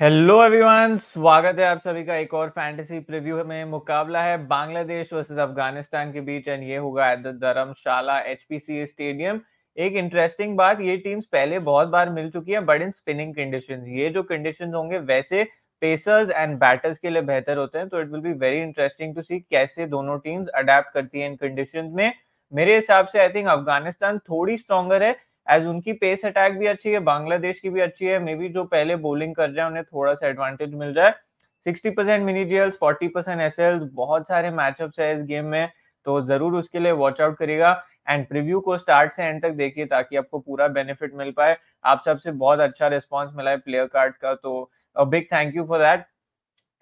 Hello everyone स्वागत है आप सभी का एक और फैंटेसी प्रीव्यू में मुकाबला है बांग्लादेश वर्सेस अफगानिस्तान के बीच एंड ये होगा at the Dharamshala H stadium एक इंटरेस्टिंग बात ये टीम्स पहले बहुत बार मिल चुकी हैं बट इन स्पिनिंग कंडीशन ये जो कंडीशन होंगे वैसे पेसर्स एंड बैटर्स के लिए बेहतर होते हैं तो it will be very interesting to see कैसे दोनों टीम्स अडेप्ट करती है इन कंडीशन में मेरे हिसाब से आई थिंक अफगानिस्तान थोड़ी स्ट्रॉगर है एज उनकी पेस अटैक भी अच्छी है बांग्लादेश की भी अच्छी है मे बी जो पहले बोलिंग कर जाए उन्हें थोड़ा सा एडवांटेज मिल जाए sixty percent mini mini GLs forty percent as बहुत सारे मैचअप्स है इस गेम में तो जरूर उसके लिए वॉच आउट करेगा एंड प्रीव्यू को स्टार्ट से एंड तक देखिए ताकि आपको पूरा बेनिफिट मिल पाए आप सबसे बहुत अच्छा रिस्पॉन्स मिला है प्लेयर कार्ड्स का तो big thank you for that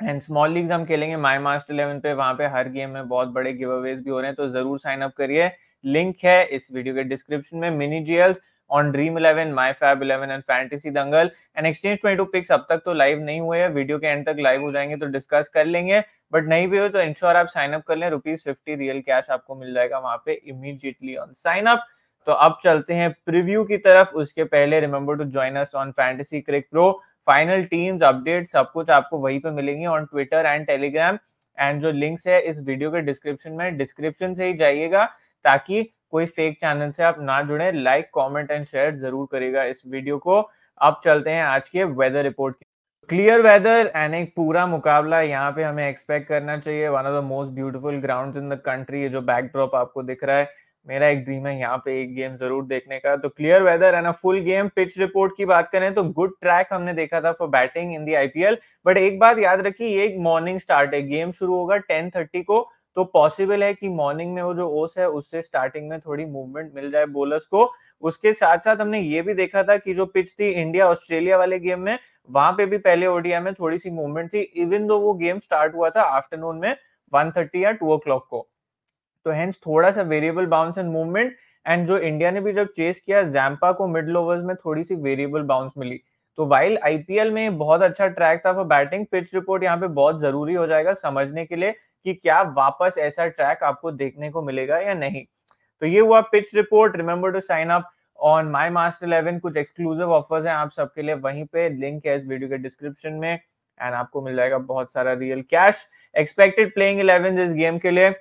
and small league हम खेलेंगे माई मास्टर इलेवन पे वहां पे हर गेम में बहुत बड़े गिव अवेज भी हो रहे हैं तो जरूर साइन अप करिए लिंक है इस वीडियो के डिस्क्रिप्शन में mini GLs on Dream Eleven My Fab Eleven and Fantasy Dangal and Exchange twenty two picks अब तक तो लाइव नहीं हुए हैं वीडियो के एंड तक लाइव हो जाएंगे तो डिस्कस कर लेंगे बट नहीं भी हो तो इंश्योर आप साइन अप कर लें रुपीज फिफ्टी रियल कैश आपको मिल जाएगा वहां पे इमीडिएटली ऑन साइन अप तो अब चलते हैं प्रीव्यू की तरफ उसके पहले remember to join us on Fantasy Cric Pro final teams update सब कुछ आपको वहीं पे मिलेंगे on Twitter and Telegram and जो लिंक्स है इस वीडियो के डिस्क्रिप्शन में डिस्क्रिप्शन से ही जाइएगा ताकि कोई फेक चैनल से आप ना जुड़े लाइक कॉमेंट एंड शेयर जरूर करेगा इस वीडियो को अब चलते हैं आज के weather report clear weather and एक पूरा मुकाबला यहाँ पे हमें एक्सपेक्ट करना चाहिए one of the most beautiful ground in the country ये जो बैकड्रॉप आपको दिख रहा है मेरा एक ड्रीम है यहाँ पे एक गेम जरूर देखने का तो clear weather and a full game pitch report की बात करें तो गुड ट्रैक हमने देखा था for batting in the IPL but एक बात याद रखिए ये एक मॉर्निंग स्टार्ट है गेम शुरू होगा टेन थर्टी को तो पॉसिबल है कि मॉर्निंग में वो जो ओस है उससे स्टार्टिंग में थोड़ी मूवमेंट मिल जाए बोलर्स को उसके साथ साथ हमने ये भी देखा था कि जो पिच थी इंडिया ऑस्ट्रेलिया वाले गेम में वहां पे भी पहले ओडिया में थोड़ी सी मूवमेंट थी इवन दो वो गेम स्टार्ट हुआ था आफ्टरनून में वन या टू को तो हेंस थोड़ा सा variable bounce and movement and जो इंडिया ने भी जब चेस किया जैम्पा को मिडल ओवर्स में थोड़ी सी वेरिएबल बाउंस मिली तो वाइल आईपीएल में बहुत अच्छा ट्रैक था फॉर बैटिंग पिच रिपोर्ट यहाँ पे बहुत जरूरी हो जाएगा समझने के लिए कि क्या वापस ऐसा ट्रैक आपको देखने को मिलेगा या नहीं तो ये हुआ pitch report remember to sign up on My Master Eleven कुछ एक्सक्लूसिव ऑफर्स हैं आप सबके लिए वहीं पे लिंक है इस वीडियो के डिस्क्रिप्शन में एंड आपको मिल जाएगा बहुत सारा real cash expected playing eleven इस गेम के लिए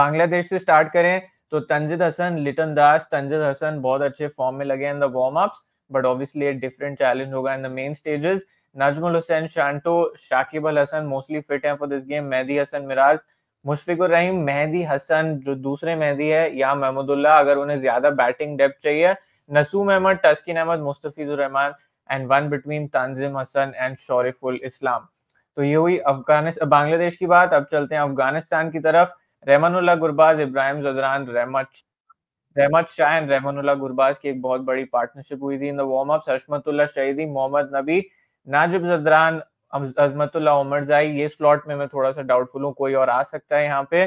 बांग्लादेश से स्टार्ट करें तो तंजिद हसन लिटन दास तंजिद हसन बहुत अच्छे फॉर्म में लगे in the warm ups but obviously एक डिफरेंट चैलेंज होगा in the main stages Najmul Hussain Shanto Shakib Al Hasan mostly fit हैं for this game Mehidy Hasan Miraz Mushfiqur Rahim Mehidy Hasan जो दूसरे मेहदी है या महमूदुल्ला अगर उन्हें ज्यादा बैटिंग डेप्थ चाहिए Nasum Ahmed Taskin Ahmed Mustafizur Rahman and one between Tanzim Hasan and Shoriful Islam तो ये हुई अफगानिस्तान बांग्लादेश की बात अब चलते हैं अफगानिस्तान की तरफ रहमानुल्लाह गुरबाज इब्राहिम जदरान रहमत रहमत शाह एंड रहमानुल्लाह गुरबाज की एक बहुत बड़ी पार्टनरशिप हुई थी in the warm ups Hashmatullah Shahidi Mohammad नबी नाजिब जदरान अजमतुल्ला उमरजाई ये स्लॉट में मैं थोड़ा सा डाउटफुल हूँ कोई और आ सकता है यहाँ पे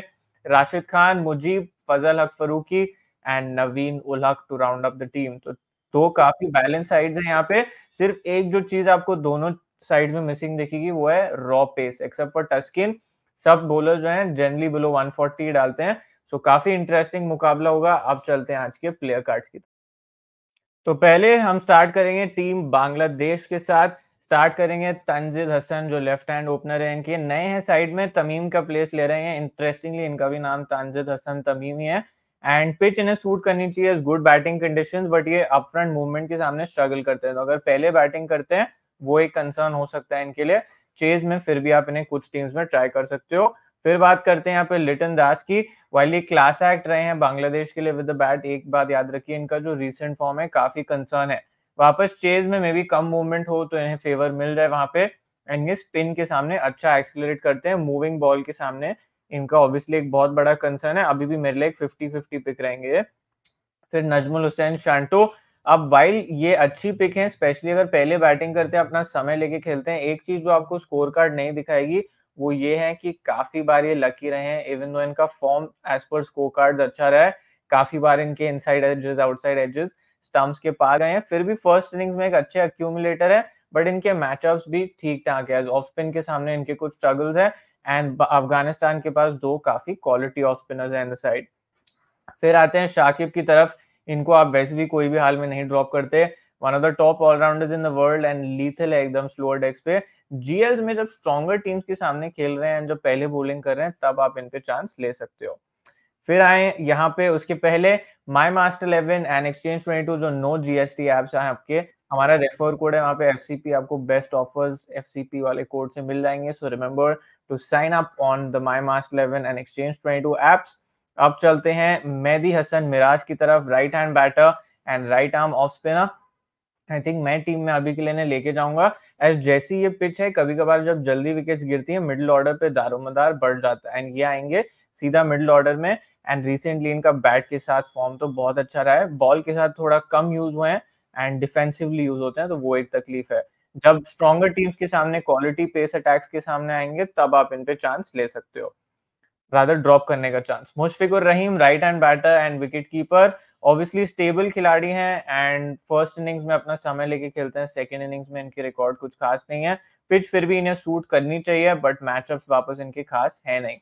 राशिद खान मुजीब फजल Haq Farooqui and Naveen ul Haq to round up the team तो दो काफी बैलेंस साइड है यहाँ पे सिर्फ एक जो चीज आपको दोनों साइड में मिसिंग दिखेगी वो है raw pace except for Taskin सब बोलर जो है जनरली बिलो 140 डालते हैं सो काफी इंटरेस्टिंग मुकाबला होगा अब चलते हैं आज के प्लेयर कार्ड्स की तो पहले हम स्टार्ट करेंगे टीम बांग्लादेश के साथ स्टार्ट करेंगे तंजिद हसन जो लेफ्ट हैंड ओपनर है इनके नए हैं साइड में तमीम का प्लेस ले रहे हैं इंटरेस्टिंगली इनका भी नाम तंजिद हसन तमीम ही है एंड पिच इन्हें सूट करनी चाहिए गुड बैटिंग कंडीशन बट ये फ्रंट मूवमेंट के सामने स्ट्रगल करते हैं तो अगर पहले बैटिंग करते हैं वो एक कंसर्न हो सकता है इनके लिए चेज में फिर भी आप इन्हें कुछ टीम्स में ट्राई कर सकते हो फिर बात करते हैं यहाँ पे लिटन दास की वाइल ये क्लास एक्ट रहे हैं बांग्लादेश के लिए विद बैट एक बात याद रखिए इनका जो रिसेंट फॉर्म है काफी कंसर्न है वापस चेज में मे बी कम मूवमेंट हो तो इन्हें फेवर मिल रहा है वहां पे एंड ये स्पिन के सामने अच्छा एक्सेलरेट करते हैं मूविंग बॉल के सामने इनका ऑब्वियसली एक बहुत बड़ा कंसर्न है अभी भी मेरे लिए फिफ्टी फिफ्टी पिक रहेंगे फिर नजमुल हुसैन शांटो अब वाइल ये अच्छी पिक है स्पेशली अगर पहले बैटिंग करते हैं अपना समय लेके खेलते हैं एक चीज जो आपको स्कोर कार्ड नहीं दिखाएगी वो ये है कि काफी बार ये लकी रहे हैं इवन दो इनका फॉर्म एज पर स्को कार्ड अच्छा रहा है काफी बार इनके inside edges outside edges stumps के पार गए हैं फिर भी फर्स्ट इनिंग्स में एक अच्छे अक्यूमुलेटर है बट इनके मैचअप्स भी ठीक ठाक है ऑफ स्पिन के सामने इनके कुछ स्ट्रगल्स है एंड अफगानिस्तान के पास दो काफी क्वालिटी ऑफ स्पिनर्स हैं साइड फिर आते हैं शाकिब की तरफ इनको आप वैसे भी कोई भी हाल में नहीं ड्रॉप करते one of the top allrounders in the world and lethal है एकदम स्लोअर डेक्स पे जीएल में जब स्ट्रॉगर टीम्स के सामने खेल रहे हैं जब पहले बोलिंग कर रहे हैं तब आप इन पे चांस ले सकते हो फिर आए यहाँ पे उसके पहले My Master Eleven and Exchange twenty two जो नो जीएसटी एप्स हैं आपके हमारा रेफर कोड है वहाँ पे एफ सी पी आपको best offers F C P वाले कोड से मिल जाएंगे so remember to sign up on the My Master Eleven and Exchange twenty two apps अब चलते हैं मेहदी हसन मिराज की तरफ right hand batter and right arm off spinner I think मैं टीम में अभी के लिए लेके जाऊंगा एज जैसी ये पिच है कभी कभार जब जल्दी विकेट गिरती है मिडिल ऑर्डर पे दारोमदार बढ़ जाता है एंड ये आएंगे सीधा मिडिल ऑर्डर में एंड रिसेंटली इनका बैट के साथ फॉर्म तो बहुत अच्छा रहा है बॉल के साथ थोड़ा कम यूज हुए हैं एंड डिफेंसिवली यूज होते हैं तो वो एक तकलीफ है जब स्ट्रॉगर टीम्स के सामने क्वालिटी पेस अटैक्स के सामने आएंगे तब आप इन पे चांस ले सकते हो राधर ड्रॉप करने का chance Mushfiqur Rahim right hand batter and wicket keeper obviously stable खिलाड़ी हैं एंड फर्स्ट इनिंग्स में अपना समय लेके खेलते हैं सेकेंड इनिंग्स में इनके रिकॉर्ड कुछ खास नहीं है पिच फिर भी इन्हें सूट करनी चाहिए बट मैचअप्स वापस इनके खास है नहीं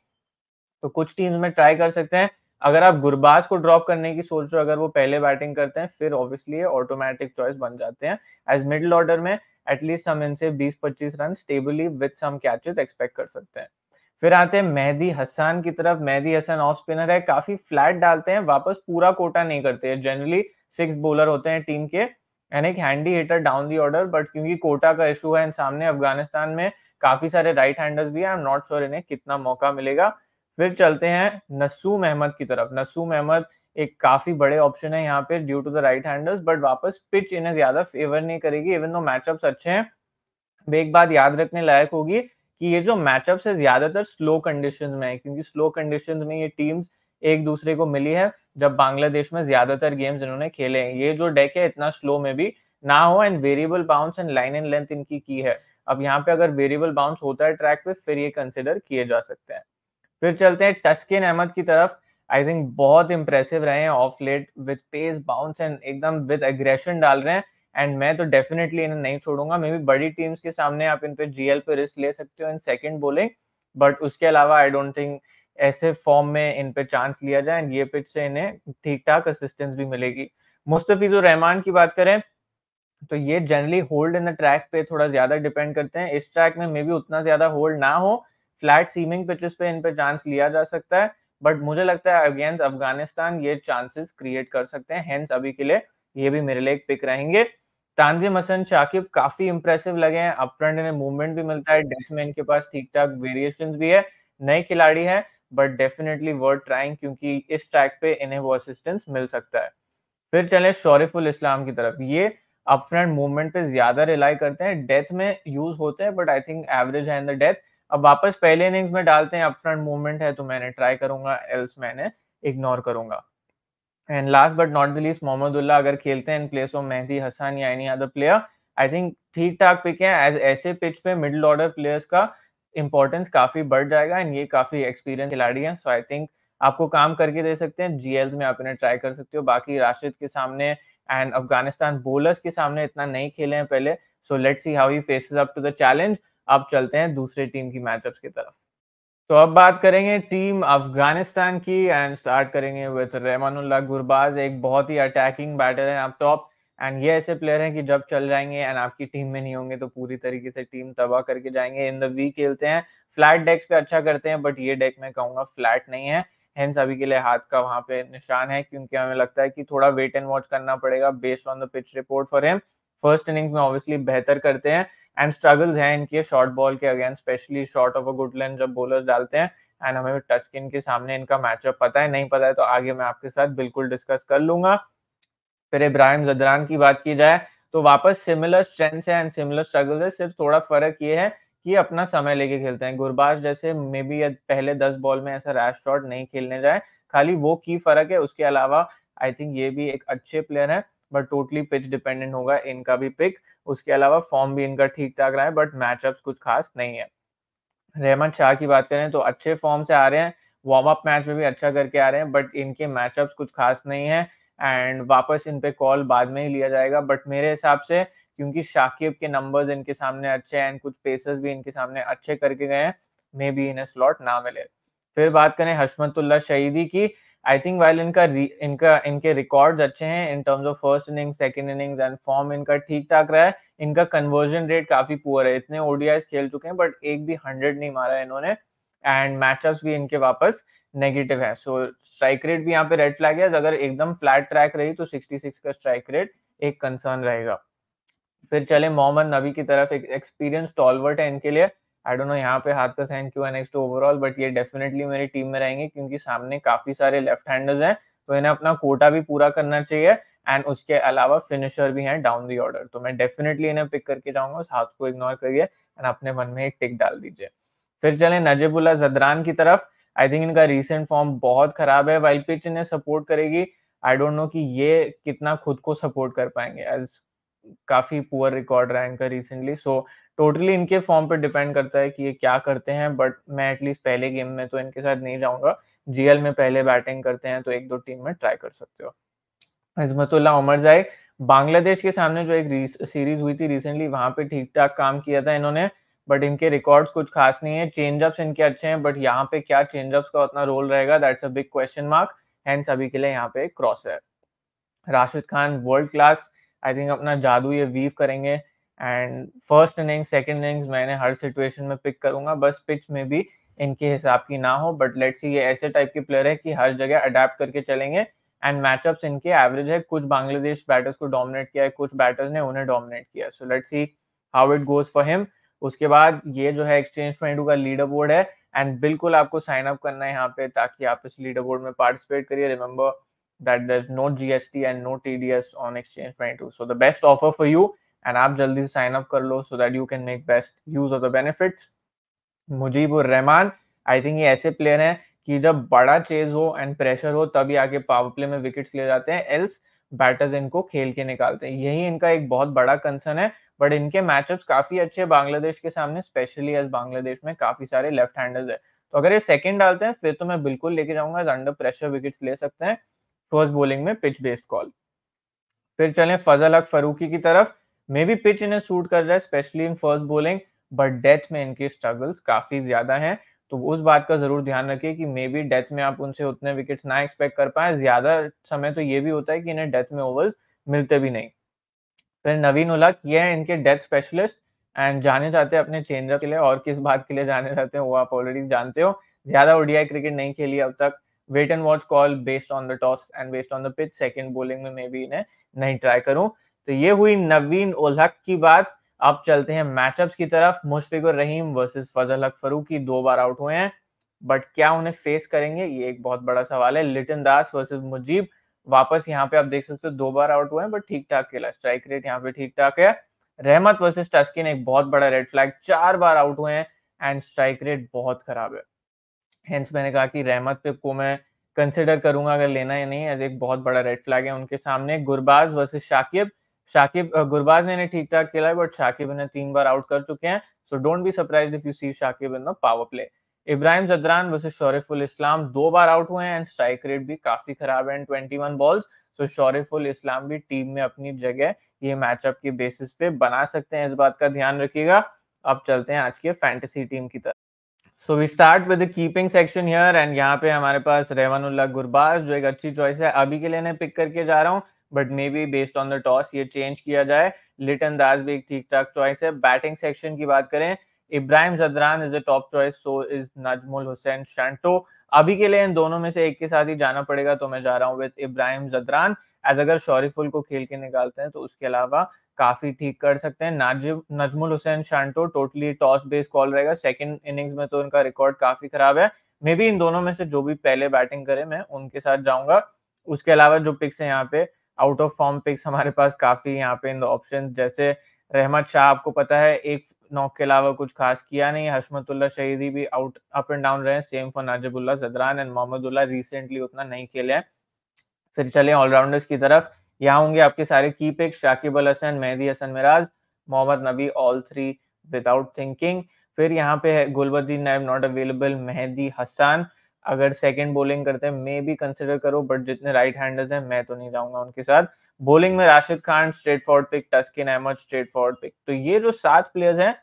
तो कुछ टीम्स में ट्राई कर सकते हैं अगर आप गुरबाज को ड्रॉप करने की सोच रहे हो अगर वो पहले बैटिंग करते हैं फिर ऑब्वियसली ऑटोमेटिक चॉइस बन जाते हैं एज मिडिल ऑर्डर में एटलीस्ट हम इनसे 20-25 run stably with some catches expect कर सकते हैं फिर आते हैं मेहदी हसन की तरफ मेहदी हसन ऑफ स्पिनर है काफी फ्लैट डालते हैं वापस पूरा कोटा नहीं करते हैं जनरली सिक्स बॉलर होते हैं टीम के एंड एक handy hitter down the order but क्योंकि कोटा का इशू है एंड सामने अफगानिस्तान में काफी सारे राइट हैंडर्स भी हैं आई एम नॉट श्योर इन्हें कितना मौका मिलेगा फिर चलते हैं नसूम अहमद की तरफ नसूम अहमद एक काफी बड़े ऑप्शन है यहाँ पे due to the right handers but वापस पिच इन्हें ज्यादा फेवर नहीं करेगी इवन दो मैचअप्स अच्छे हैं एक बात याद रखने लायक होगी कि ये जो मैचअप है ज्यादातर स्लो कंडीशन में है क्योंकि स्लो कंडीशन में ये टीम्स एक दूसरे को मिली है जब बांग्लादेश में ज्यादातर गेम्स इन्होंने खेले हैं ये जो डेक है इतना स्लो में भी ना हो and variable bounce and line and length इनकी की है अब यहाँ पे अगर वेरिएबल बाउंस होता है ट्रैक पे फिर ये कंसिडर किए जा सकते हैं फिर चलते हैं टस्किन अहमद की तरफ आई थिंक बहुत इंप्रेसिव रहे हैं of late with pace bounce and एकदम विद एग्रेशन डाल रहे हैं एंड मैं तो डेफिनेटली इन्हें नहीं छोड़ूंगा मे बी बड़ी टीम्स के सामने आप इन पे जीएल पे रिस्क ले सकते हो इन सेकेंड बोलिंग बट उसके अलावा आई डोंट थिंक ऐसे फॉर्म में इन पे चांस लिया जाए एंड ये पिच से इन्हें ठीक ठाक असिस्टेंस भी मिलेगी मुस्तफिजुर रहमान की बात करें तो ये generally hold in the track पे थोड़ा ज्यादा डिपेंड करते हैं इस ट्रैक में मे बी उतना ज्यादा होल्ड ना हो फ्लैट सीमिंग पिचेस पे इन पे चांस लिया जा सकता है बट मुझे लगता है अगेंस्ट अफगानिस्तान ये चांसेस क्रिएट कर सकते हैं हेंस अभी के लिए ये भी मेरे लिए एक पिक रहेंगे तानजिम हसन शाकिब काफी इंप्रेसिव लगे हैं अपफ्रंट इन्हें मूवमेंट भी मिलता है डेथ में इनके पास ठीक ठाक वेरिएशन भी है नए खिलाड़ी हैं बट डेफिनेटली वर्ड ट्राइंग क्योंकि इस ट्रैक पे इन्हें वो असिस्टेंस मिल सकता है फिर चले शौरफुल इस्लाम की तरफ ये अपफ्रंट मूवमेंट पे ज्यादा रिलाई करते हैं डेथ में यूज होते हैं बट आई थिंक एवरेज है इन द डेथ अब वापस पहले इनिंग्स में डालते हैं अपफ्रंट मूवमेंट है तो मैंने ट्राई करूंगा एल्स मैंने इग्नोर करूंगा and last but not the least Mohammedullah अगर खेलते हैं in place of Mehidy Hasan या any other player I think ठीक ठाक पिक है एज ऐसे पिच पे मिडिल ऑर्डर प्लेयर्स का इंपॉर्टेंस काफी बढ़ जाएगा एंड ये काफी एक्सपीरियंस खिलाड़ी हैं सो आई थिंक आपको काम करके दे सकते हैं जीएल में आप इन्हें ट्राई कर सकते हो बाकी राशिद के सामने एंड अफगानिस्तान बोलर्स के सामने इतना नहीं खेले हैं पहले so let's see how he faces up to the challenge अब चलते हैं दूसरे टीम की मैचअप्स की तरफ तो अब बात करेंगे टीम अफगानिस्तान की एंड स्टार्ट करेंगे विद रहमानुल्लाह गुरबाज एक बहुत ही अटैकिंग बैटर है आप टॉप एंड ये ऐसे प्लेयर हैं कि जब चल जाएंगे एंड आपकी टीम में नहीं होंगे तो पूरी तरीके से टीम तबाह करके जाएंगे इन द वी खेलते हैं फ्लैट डेक्स पे अच्छा करते हैं बट ये डेक मैं कहूंगा फ्लैट नहीं है हेंस अभी के लिए हाथ का वहां पे निशान है क्योंकि हमें लगता है कि थोड़ा वेट एंड वॉच करना पड़ेगा based on the pitch report for him first innings में ऑब्वियसली बेहतर करते हैं एंड स्ट्रगल्स हैं इनके शॉर्ट बॉल के against specially short of a good length जब बॉलर्स डालते हैं एंड हमें टस्किन के सामने इनका मैचअप पता है नहीं पता है तो आगे मैं आपके साथ बिल्कुल डिस्कस कर लूंगा फिर इब्राहिम जदरान की बात की जाए तो वापस सिमिलर स्ट्रेंथ है एंड सिमिलर स्ट्रगल है सिर्फ थोड़ा फर्क ये है कि अपना समय लेके खेलते हैं गुरबाज जैसे मे बी पहले दस बॉल में ऐसा रैश शॉट नहीं खेलने जाए खाली वो की फर्क है उसके अलावा आई थिंक ये भी एक अच्छे प्लेयर है बट टोटली पिच डिपेंडेंट होगा इनका भी पिक उसके अलावा फॉर्म भी इनका ठीक ठाक रहा है बट मैचअप कुछ खास नहीं है रहमान शाह की बात करें तो अच्छे फॉर्म से आ रहे हैं वार्म अप मैच में भी अच्छा करके आ रहे हैं बट इनके मैचअप्स कुछ खास नहीं है एंड वापस इन पे कॉल बाद में ही लिया जाएगा बट मेरे हिसाब से क्योंकि शाकिब के नंबर्स इनके सामने अच्छे हैं एंड कुछ पेसर्स भी इनके सामने अच्छे करके गए हैं मे बी इन्हें स्लॉट ना मिले फिर बात करें हशमतुल्ला शहीदी की आई थिंक वाइल इनका इनका इनके रिकॉर्ड अच्छे हैं in terms of first inning second innings and form इनका ठीक ठाक रहा है इनका कन्वर्जन रेट काफी पुअर है इतने ओडीआई खेल चुके हैं बट एक भी हंड्रेड नहीं मारा है इन्होंने एंड मैचअप भी इनके वापस नेगेटिव है सो स्ट्राइक रेट भी यहाँ पे रेड फ्लैग है अगर एकदम फ्लैट ट्रैक रही तो सिक्सटी सिक्स का स्ट्राइक रेट एक कंसर्न रहेगा फिर चले मोहम्मद नबी की तरफ एक एक्सपीरियंस टॉलवर्ट है इनके लिए आई डोंट नो यहाँ पे हाथ का साइन क्यों है नेक्स्ट ओवरऑल बट ये डेफिनेटली मेरी टीम में रहेंगे क्योंकि सामने काफी सारे लेफ्ट हैंडर्स हैं तो इन्हें अपना कोटा भी पूरा करना चाहिए एंड उसके अलावा फिनिशर भी हैं डाउन दी ऑर्डर तो मैं डेफिनेटली इन्हें पिक करके जाऊंगा उस हाथ को इग्नोर करिए एंड अपने मन में एक टिक डाल दीजिए फिर चले नजीबुल्ला जदरान की तरफ आई थिंक इनका रिसेंट फॉर्म बहुत खराब है वाइल पिच इन्हें सपोर्ट करेगी आई डोंट नो कि ये कितना खुद को सपोर्ट कर पाएंगे एज काफी पुअर रिकॉर्ड रहा है इनका रिसेंटली सो so, टोटली इनके फॉर्म पर डिपेंड करता है कि ये क्या करते हैं बट मैं एटलीस्ट पहले गेम में तो इनके साथ नहीं जाऊंगा जीएल में पहले बैटिंग करते हैं तो एक दो टीम में ट्राई कर सकते हो अजमतुल्ला तो उमर जाए बांग्लादेश के सामने जो एक सीरीज हुई थी रिसेंटली वहां पे ठीक ठाक काम किया था इन्होंने बट इनके रिकॉर्ड्स कुछ खास नहीं है चेंजअप्स इनके अच्छे हैं बट यहाँ पे क्या चेंजअप्स का उतना रोल रहेगा that's a big question mark and सभी के लिए यहाँ पे क्रॉस है Rashid Khan world class I think अपना जादू ये वीव करेंगे and first innings second innings मैंने हर सिचुएशन में पिक करूंगा बस पिच में भी इनके हिसाब की ना हो बट लेट्स ये ऐसे टाइप के प्लेयर है कि हर जगह अडेप्ट करके चलेंगे एंड मैचअप्स इनके एवरेज है कुछ बांग्लादेश बैटर्स को डोमिनेट किया है कुछ बैटर्स ने उन्हें डोमिनेट किया so let's see how it goes for him उसके बाद ये जो है एक्सचेंज ट्वेंटी का लीडर बोर्ड है एंड बिल्कुल आपको साइन अप करना है यहाँ पे ताकि आप इस लीडर बोर्ड में पार्टिसिपेट करिए remember S T and no T D S on Exchange 22. So the best offer for you and आप जल्दी साइन अप कर लो so that you can make best use of the benefits Mujeebur Rahman I think ये ऐसे प्लेयर हैं कि जब बड़ा चेज हो एंड प्रेशर हो तभी आके पावर प्ले में विकेट्स ले जाते हैं एल्स बैटर्स इनको खेल के निकालते हैं यही इनका एक बहुत बड़ा कंसर्न है बट इनके मैचअप्स काफी अच्छे हैं बांग्लादेश के सामने स्पेशली एज बांग्लादेश में काफी सारे लेफ्ट हैंडर्स है तो अगर ये सेकंड डालते हैं फिर तो मैं बिल्कुल लेके जाऊंगा एज अंडर प्रेशर विकेट्स ले सकते हैं फर्स्ट बॉलिंग में पिच बेस्ड कॉल फिर चलें फजल हक फरूकी की तरफ मे बी पिच इन्हें सूट कर जाए specially in first bowling but death में इनके स्ट्रगल्स काफी ज्यादा हैं तो उस बात का जरूर ध्यान रखिए कि मे बी डेथ में आप उनसे उतने विकेट ना एक्सपेक्ट कर पाए ज्यादा समय तो ये भी होता है कि इन्हें डेथ में ओवर्स मिलते भी नहीं फिर नवीन उलक ये है इनके डेथ स्पेशलिस्ट एंड जाने जाते हैं अपने चेंजअप के लिए और किस बात के लिए जाने जाते हैं वो आप ऑलरेडी जानते हो ज्यादा ओडीआई क्रिकेट नहीं खेली अब तक wait and watch call based on the toss and based on the pitch second bowling में मे बी इन्हें नहीं ट्राई करूं तो ये हुई नवीन उलहक की बात अब चलते हैं मैचअप्स की तरफ मुश्फिक रहीम वर्सेस फजल हक फरूकी दो बार आउट हुए हैं बट क्या उन्हें फेस करेंगे ये एक बहुत बड़ा सवाल है लिटन दास वर्सेज मुजीब वापस यहाँ पे आप देख सकते हो दो बार आउट हुए हैं बट ठीक ठाक खेला स्ट्राइक रेट यहाँ पे ठीक ठाक है रहमत वर्सेज टस्किन एक बहुत बड़ा रेड फ्लैग चार बार आउट हुए हैं एंड स्ट्राइक रेट बहुत खराब है हेंस मैंने कहा कि रहमत पे को मैं कंसिडर करूंगा अगर लेना या नहीं एज एक बहुत बड़ा रेड फ्लैग है उनके सामने गुरबाज वर्सेज शाकिब शाकिब गुरबाज ने ठीक ठाक खेला है बट शाकिब इन्हें तीन बार आउट कर चुके हैं so don't be surprise if you see Shakib in the power play Ibrahim Zadran versus ul Islam दो बार आउट हुए हैं एंड स्ट्राइक रेट भी काफी खराब है and one balls so Shoriful Islam भी टीम में अपनी जगह ये मैचअप के बेसिस पे बना सकते हैं इस बात का ध्यान रखिएगा अब चलते हैं आज के फैंटेसी टीम की तरफ so we start with keeping section here and यहाँ पे हमारे पास रहमानुल्लाह गुरबाज जो एक अच्छी चॉइस है अभी के लिए इन्हें पिक करके जा रहा हूँ but maybe based on the toss ये चेंज किया जाए लिटन दास भी एक ठीक ठाक चॉइस है बैटिंग सेक्शन की बात करें Ibrahim Zadran is the top choice so is Najmul Hussain Shanto अभी के लिए इन दोनों में से एक के साथ ही जाना पड़ेगा तो मैं जा रहा हूँ विद इब्राहिम जदरान एज अगर शौरीफुल को खेल के निकालते हैं तो उसके अलावा काफी ठीक कर सकते हैं Najmul Hussain Shanto totally toss based call रहेगा सेकंड इनिंग्स में तो इनका रिकॉर्ड काफी खराब है मे बी इन दोनों में से जो भी पहले बैटिंग करे मैं उनके साथ जाऊंगा उसके अलावा जो पिक्स है यहाँ पे आउट ऑफ फॉर्म पिक्स हमारे पास काफी यहाँ पे इन द ऑप्शन जैसे रहमत शाह आपको पता है एक नॉक के अलावा कुछ खास किया नहीं हशमतुल्ला शहीदी भी आउट अप एंड डाउन रहे same for Najibullah Zadran and Mohammadullah recently उतना नहीं खेले हैं फिर चले ऑलराउंडर्स की तरफ यहाँ होंगे आपके सारे की pick Shakib Al Hasan Mehidy Hasan Miraz Mohammad Nabi all three without thinking फिर यहाँ पे है गुलबद्दीन नैब नॉट अवेलेबल मेहदी हसन अगर सेकंड बॉलिंग करते हैं मे भी कंसिडर करो बट जितने राइट हैंडर्स हैं मैं तो नहीं जाऊंगा उनके साथ बॉलिंग में Rashid Khan straightforward pick Taskin Ahmed straightforward pick तो ये जो सात प्लेयर्स हैं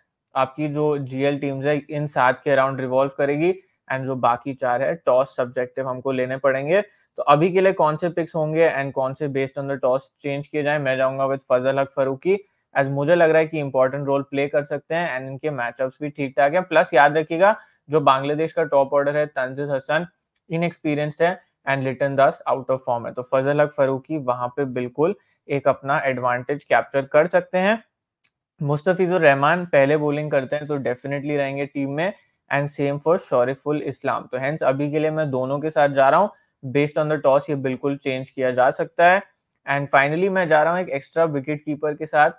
आपकी जो जीएल टीम्स है इन सात के अराउंड रिवॉल्व करेगी एंड जो बाकी चार है टॉस सब्जेक्टिव हमको लेने पड़ेंगे तो अभी के लिए कौन से पिक्स होंगे एंड कौन से based on the toss change किए जाए मैं जाऊंगा with Fazal Haq Farooqui as मुझे लग रहा है कि इंपॉर्टेंट रोल प्ले कर सकते हैं एंड इनके मैचअप्स भी ठीक ठाक है प्लस याद रखिएगा जो बांग्लादेश का टॉप ऑर्डर है तंजिद हसन इनएक्सपीरियंस्ड है and Litton Das out of form है तो फजल हक फरूकी वहां पे बिल्कुल एक अपना एडवांटेज कैप्चर कर सकते हैं मुस्तफिजुर रहमान पहले बोलिंग करते हैं तो डेफिनेटली रहेंगे टीम में and same for Shoriful Islam तो हैंस अभी के लिए मैं दोनों के साथ जा रहा हूँ बेस्ड ऑन द टॉस ये बिल्कुल चेंज किया जा सकता है एंड फाइनली मैं जा रहा हूँ एक एक्स्ट्रा विकेट कीपर के साथ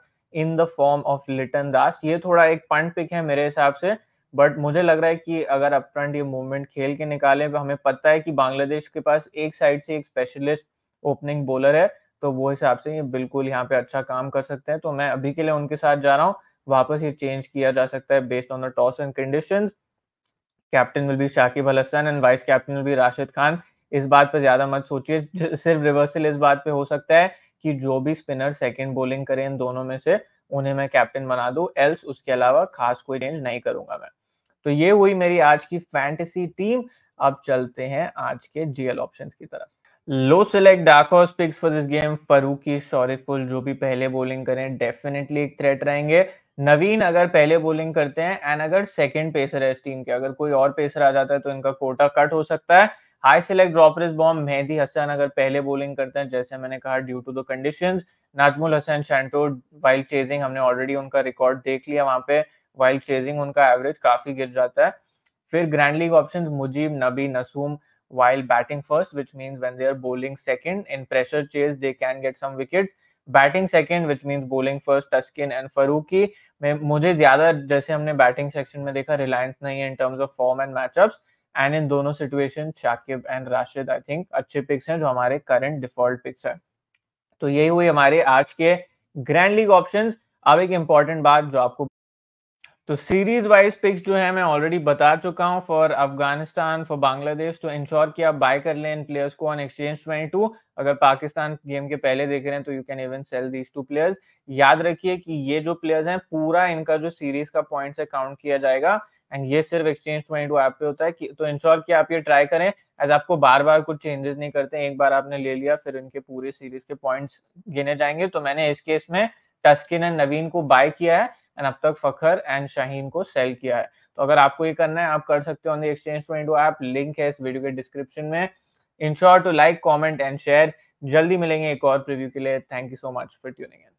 in the form of Litton Das ये थोड़ा एक पंट पिक है मेरे हिसाब से बट मुझे लग रहा है कि अगर अप फ्रंट ये मूवमेंट खेल के निकालें तो हमें पता है कि बांग्लादेश के पास एक साइड से एक स्पेशलिस्ट ओपनिंग बॉलर है तो वो हिसाब से ये बिल्कुल यहाँ पे अच्छा काम कर सकते हैं तो मैं अभी के लिए उनके साथ जा रहा हूँ वापस ये चेंज किया जा सकता है based on the toss and condition captain will be Shakib Al Hasan and vice captain will be Rashid Khan इस बात पर ज्यादा मत सोचिए सिर्फ रिवर्सल इस बात पे हो सकता है कि जो भी स्पिनर सेकेंड बॉलिंग करें इन दोनों में से उन्हें मैं कैप्टन बना दूं एल्स उसके अलावा खास कोई चेंज नहीं करूंगा मैं तो ये हुई मेरी आज की फैंटेसी टीम अब चलते हैं आज के जीएल ऑप्शन की तरफ लो select dark horse picks for this game Farooqi पुल जो भी पहले बोलिंग करें डेफिनेटली एक थ्रेट रहेंगे नवीन अगर पहले बोलिंग करते हैं एंड अगर सेकंड पेसर है इस टीम के अगर कोई और पेसर आ जाता है तो इनका कोटा कट हो सकता है हाई सिलेक्ट ड्रॉपरेस बॉम्ब मेहदी हसन अगर पहले बोलिंग करते हैं जैसे मैंने कहा due to the conditions Najmul Hasan Shanto wild chasing हमने ऑलरेडी उनका रिकॉर्ड देख लिया वहां पे वाइल्ड चेजिंग उनका एवरेज काफी गिर जाता है फिर grand league option Mujeeb Nabi Nasum wild batting first which mean when they are bowling second in pressure chase they can get some wickets batting second which mean bowling first Taskin and Farooqi में मुझे ज्यादा जैसे हमने बैटिंग सेक्शन में देखा रिलायंस नहीं है in terms of form and matchups and इन दोनों situation Shakib and Rashid I think अच्छे पिक्स हैं जो हमारे करंट डिफॉल्ट पिक्स हैं तो यही हुई हमारे आज के ग्रैंड लीग ऑप्शन अब एक इंपॉर्टेंट बात जो आपको तो सीरीज वाइज पिक्स जो है मैं ऑलरेडी बता चुका हूं फॉर अफगानिस्तान फॉर बांग्लादेश तो इंश्योर कि आप बाय कर लें इन प्लेयर्स को ऑन एक्सचेंज टू अगर पाकिस्तान गेम के पहले देख रहे हैं तो you can even sell these two players याद रखिए कि ये जो प्लेयर्स हैं पूरा इनका जो सीरीज का पॉइंट से काउंट किया जाएगा एंड ये सिर्फ एक्सचेंज ट्वेंटी टू ऐप पे होता है कि तो इंश्योर कि आप ये ट्राई करें एज आपको बार बार कुछ चेंजेस नहीं करते एक बार आपने ले लिया फिर इनके पूरे सीरीज के पॉइंट्स गिने जाएंगे तो मैंने इस केस में टस्किन एंड नवीन को बाय किया है एंड अब तक फखर एंड शाहीन को सेल किया है तो अगर आपको ये करना है आप कर सकते हो on the exchange twenty app link है इस वीडियो के डिस्क्रिप्शन में in short to like comment and share जल्दी मिलेंगे एक और प्रिव्यू के लिए thank you so much for tuning